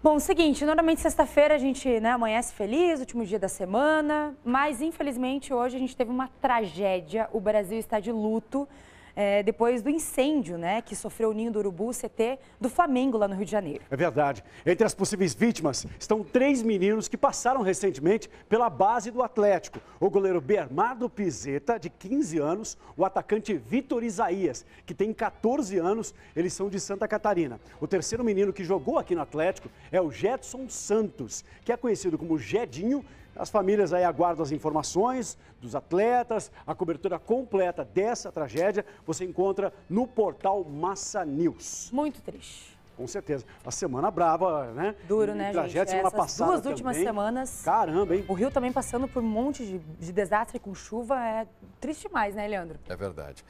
Bom, seguinte, normalmente sexta-feira a gente né, amanhece feliz, último dia da semana, mas infelizmente hoje a gente teve uma tragédia. O Brasil está de luto é, depois do incêndio né, que sofreu o Ninho do Urubu, CT, do Flamengo, lá no Rio de Janeiro. É verdade. Entre as possíveis vítimas estão três meninos que passaram recentemente pela base do Atlético. O goleiro Bernardo Pizeta, de 15 anos, o atacante Vitor Isaías, que tem 14 anos, eles são de Santa Catarina. O terceiro menino que jogou aqui no Atlético é o Jetson Santos, que é conhecido como Jedinho, as famílias aí aguardam as informações dos atletas, a cobertura completa dessa tragédia você encontra no portal Massa News. Muito triste. Com certeza. A semana brava, né? Duro, né, tragédia, gente? Semana passada duas últimas semanas. Caramba, hein? O Rio também passando por um monte de, de desastre com chuva. É triste demais, né, Leandro? É verdade.